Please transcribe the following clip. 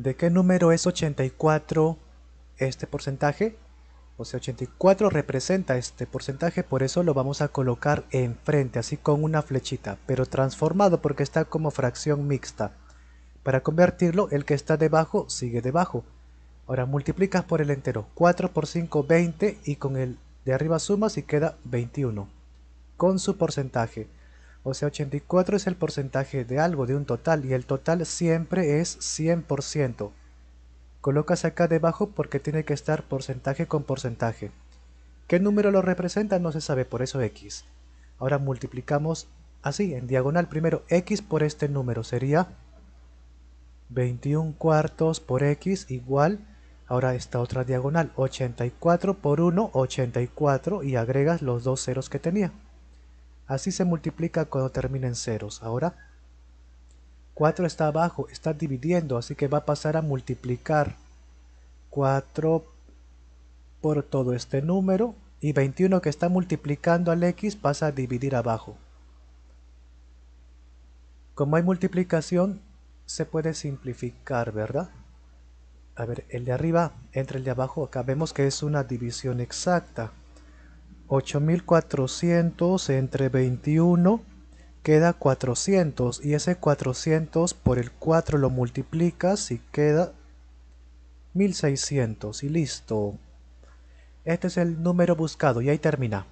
¿De qué número es 84 este porcentaje? O sea, 84 representa este porcentaje, por eso lo vamos a colocar enfrente, así con una flechita, pero transformado porque está como fracción mixta. Para convertirlo, el que está debajo sigue debajo. Ahora multiplicas por el entero, 4 por 5, 20, y con el de arriba sumas y queda 21, con su porcentaje. O sea, 84 es el porcentaje de algo, de un total, y el total siempre es 100%. Colocas acá debajo porque tiene que estar porcentaje con porcentaje. ¿Qué número lo representa? No se sabe, por eso x. Ahora multiplicamos así, en diagonal primero, x por este número sería 21 cuartos por x igual, ahora esta otra diagonal, 84 por 1, 84, y agregas los dos ceros que tenía. Así se multiplica cuando terminen ceros. Ahora, 4 está abajo, está dividiendo, así que va a pasar a multiplicar 4 por todo este número y 21 que está multiplicando al x pasa a dividir abajo. Como hay multiplicación, se puede simplificar, ¿verdad? A ver, el de arriba entre el de abajo, acá vemos que es una división exacta. 8400 entre 21 queda 400 y ese 400 por el 4 lo multiplicas y queda 1600 y listo. Este es el número buscado y ahí termina.